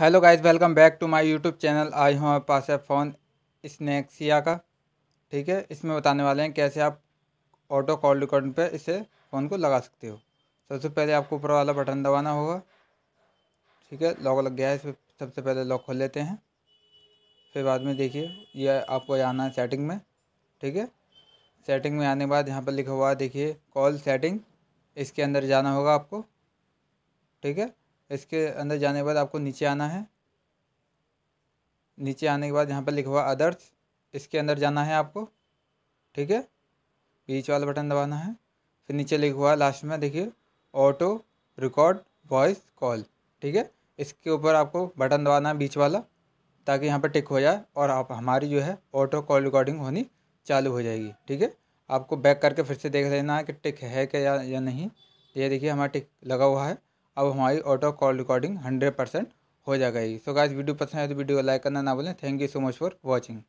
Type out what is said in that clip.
hello guys welcome back to my YouTube channel आई हूँ हमारे पास है फ़ोन स्नैक्सिया का ठीक है इसमें बताने वाले हैं कैसे आप ऑटो कॉल रिकॉर्ड पर इसे फ़ोन को लगा सकते हो सबसे पहले आपको ऊपर वाला बटन दबाना होगा ठीक है लॉक लग गया है इसमें सबसे पहले लॉक खोल लेते हैं फिर बाद में देखिए यह आपको आना है सेटिंग में ठीक है सेटिंग में आने के बाद यहाँ पर लिखा हुआ देखिए कॉल सेटिंग इसके अंदर जाना होगा आपको ठीक है इसके अंदर जाने के बाद आपको नीचे आना है नीचे आने के बाद यहाँ पर लिखा हुआ अदर्स इसके अंदर जाना है आपको ठीक है बीच वाला बटन दबाना है फिर नीचे लिखा हुआ लास्ट में देखिए ऑटो रिकॉर्ड वॉइस कॉल ठीक है इसके ऊपर आपको बटन दबाना है बीच वाला ताकि यहाँ पर टिक हो जाए और आप हमारी जो है ऑटो कॉल रिकॉर्डिंग होनी चालू हो जाएगी ठीक है आपको बैक करके फिर से देख लेना है कि टिक है क्या या, या नहीं ये देखिए हमारा टिक लगा हुआ है अब हमारी auto call recording hundred percent हो जाएगी सो गाइस वीडियो पसंद है तो वीडियो को लाइक करना ना बोलें thank you so much for watching